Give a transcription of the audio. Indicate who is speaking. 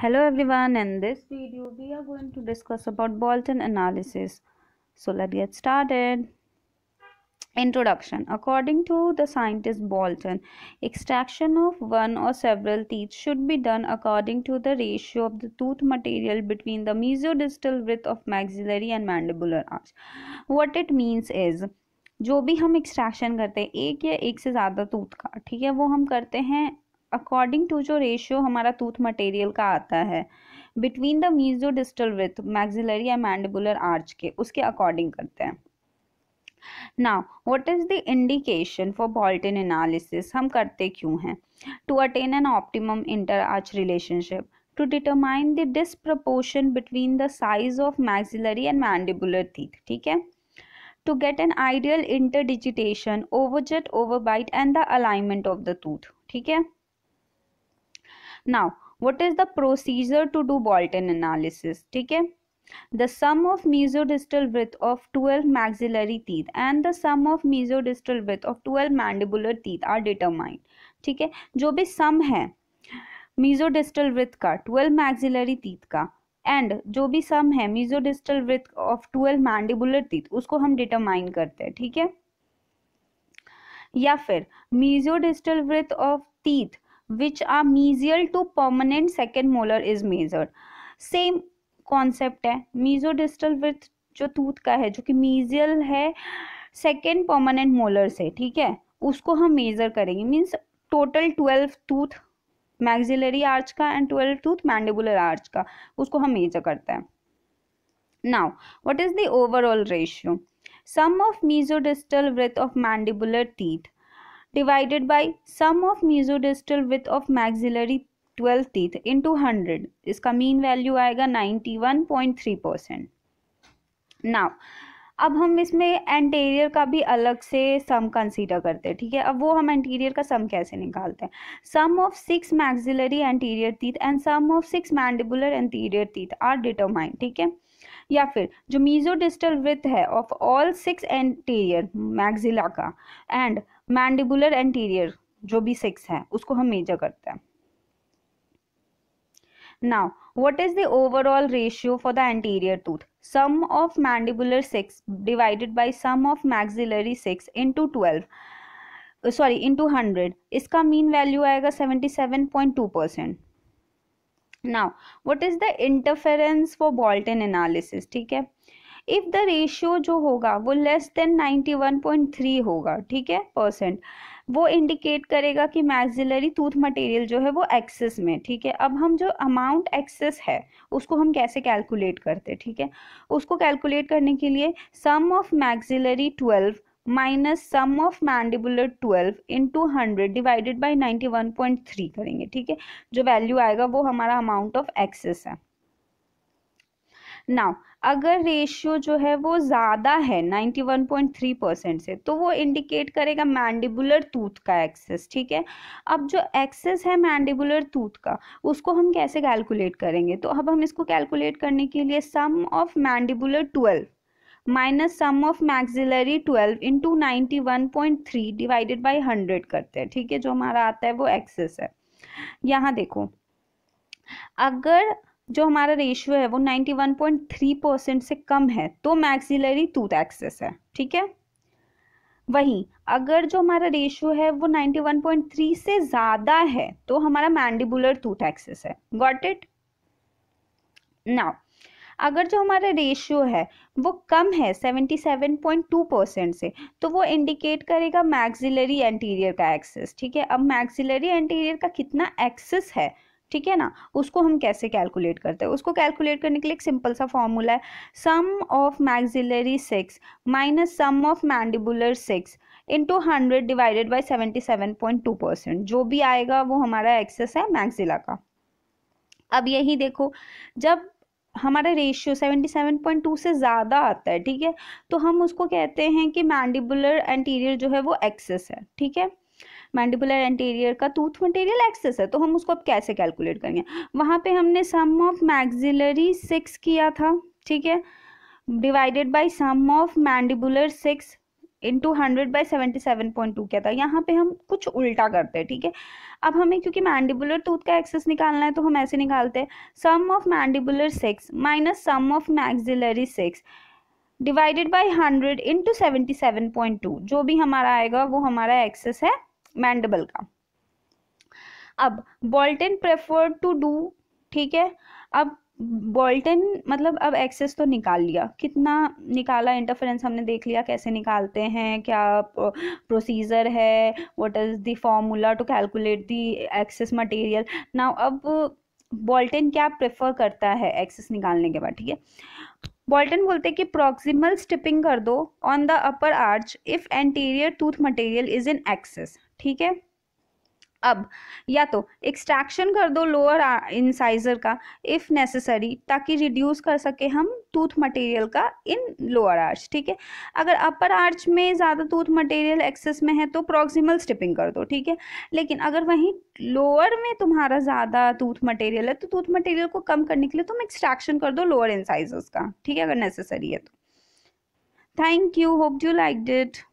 Speaker 1: hello everyone in this video we are going to discuss about Bolton analysis so let's get started introduction according to the scientist Bolton extraction of one or several teeth should be done according to the ratio of the tooth material between the mesiodistal width of maxillary and mandibular arch what it means is जो भी हम extraction करते हैं एक या एक से ज़्यादा टूथ का ठीक है वो हम करते हैं अकॉर्डिंग टू जो रेशियो हमारा टूथ मटेरियल का आता है between the mesiodistal width maxillary and mandibular arch के उसके अकॉर्डिंग करते हैं now what is the indication for Bolton analysis हम करते क्यों हैं to attain an optimum inter arch relationship to determine the disproportion between the size of maxillary and mandibular teeth ठीक है to get an ideal interdigitation overjet over bite and the alignment of the tooth ठीक है now what is the procedure to do Bolton analysis ठीक है the sum of mesodistal width of 12 maxillary teeth and the sum of mesodistal width of 12 mandibular teeth are determined ठीक है जो भी sum है mesodistal width का 12 maxillary teeth का and जो भी sum है mesodistal width of twelve mandibular teeth उसको हम determine करते हैं ठीक है या फिर mesodistal width of teeth which are mesial to permanent second molar is measured same concept है मीजोडिस्टल विथ जो टूथ का है जो कि मीजियल है सेकेंड परमानेंट मोलर से ठीक है उसको हम मेजर करेंगे means total twelve tooth maxillary arch का and twelve tooth mandibular arch का उसको हम मेजर करते हैं now what is the overall ratio sum of mesiodistal width of mandibular teeth divided by sum of mesodistal width of maxillary 12 teeth into 100 इसका mean value आएगा 91.3 percent now अब हम इसमें एंटीरियर का भी अलग से सम कंसीडर करते हैं ठीक है अब वो हम एंटीरियर का सम कैसे निकालते हैं sum of six maxillary anterior teeth and sum of six mandibular anterior teeth are determined ठीक है या फिर जो मीजोडिस्टल डिस्टल विथ है of all six anterior maxilla का एंड मैंडिबुलर एंटीरियर जो भी सिक्स है उसको हम मेजर करते हैं now what is the overall ratio for the anterior tooth sum of mandibular 6 divided by sum of maxillary 6 into twelve sorry into hundred इसका mean value आएगा seventy seven point two percent now what is the interference for Bolton analysis ठीक है if the ratio जो होगा वो less than 91.3 होगा ठीक है परसेंट वो इंडिकेट करेगा कि मैक्सिलरी टूथ मटेरियल जो है वो एक्सेस में ठीक है अब हम जो अमाउंट एक्सेस है उसको हम कैसे कैलकुलेट करते ठीक है उसको कैलकुलेट करने के लिए sum of maxillary twelve minus sum of mandibular 12 to hundred divided by 91.3 करेंगे ठीक है जो वैल्यू आएगा वो हमारा अमाउंट ऑफ एक्सेस है नाउ अगर रेशियो जो है वो ज़्यादा है 91.3 परसेंट से तो वो इंडिकेट करेगा मैंडिबुलर टूथ का एक्सेस ठीक है अब जो एक्सेस है मैंडिबुलर टूथ का उसको हम कैसे कैलकुलेट करेंगे तो अब हम इसको कैलकुलेट करने के लिए sum of mandibular 12 minus sum of maxillary 12 into ninety divided by hundred करते हैं ठीक है जो हमारा आता है वो एक्सेस है यहाँ देखो अगर जो हमारा रेशियो है वो 91.3 परसेंट से कम है तो मैक्सिलरी टूथ एक्सेस है ठीक है वहीं अगर जो हमारा रेशियो है वो 91.3 से ज़्यादा है तो हमारा मैंडिबुलर टूथ एक्सेस है गॉट इट नाउ अगर जो हमारा रेशियो है वो कम है 77.2 परसेंट से तो वो इंडिकेट करेगा मैक्सिलरी एंटीरियर का एक्सेस ठीक है अब मैक्सिलरी एंटीरियर का कितना एक्सेस है ठीक है ना उसको हम कैसे कैलकुलेट करते हैं उसको कैलकुलेट करने के लिए एक सिंपल सा फॉर्मूला है sum of maxillary six minus sum of mandibular six into hundred divided by seventy seven point two percent जो भी आएगा वो हमारा एक्सेस है मैग्जिला का अब यही देखो जब हमारा ratio seventy seven point two से ज़्यादा आता है ठीक है तो हम उसको कहते हैं कि मैंडिबुलर एंटीरियर जो है वो एक्सेस है ठीक है मैंडिबुलर एंटीरियर का टूथ मटेरियल एक्सेस है तो हम उसको अब कैसे कैलकुलेट करेंगे वहाँ पे हमने सम ऑफ मैग्जिलरी सिक्स किया था ठीक है divided by sum of mandibular six into hundred by seventy seven point two क्या था यहाँ पे हम कुछ उल्टा करते हैं ठीक है अब हमें क्योंकि मैंडिबुलर टूथ का एक्सेस निकालना है तो हम ऐसे निकालते हैं sum of mandibular six minus sum of maxillary six divided by hundred into seventy seven point two जो भी हमारा आएगा वो हमारा एक्सेस है मैंडबल का अब बॉल्टन प्रेफर टू डू ठीक है अब बॉल्टन मतलब अब एक्सेस तो निकाल लिया कितना निकाला इंटरफेरेंस हमने देख लिया कैसे निकालते हैं क्या प्रोसीजर है what is the formula to calculate the excess material now अब बॉल्टन क्या प्रेफर करता है एक्सेस निकालने के बाद ठीक है बॉल्टन बोलते हैं कि प्रॉक्सिमल स्टिपिंग कर दो on the upper arch if anterior tooth material is in excess ठीक है अब या तो एक्सट्रैक्शन कर दो लोअर इंसाइजर का इफ़ नेसेसरी ताकि रिड्यूस कर सके हम टूथ मटेरियल का इन लोअर आर्च ठीक है अगर अपर आर्च में ज़्यादा टूथ मटेरियल एक्सेस में है तो प्रॉक्सिमल स्टिपिंग कर दो ठीक है लेकिन अगर वहीं लोअर में तुम्हारा ज़्यादा टूथ मटेरियल है तो टूथ मटेरियल को कम करने के लिए तुम एक्सट्रैक्शन कर दो लोअर इंसाइजर्स का ठीक है अगर नेसेसरी है तो thank you hope you liked डिट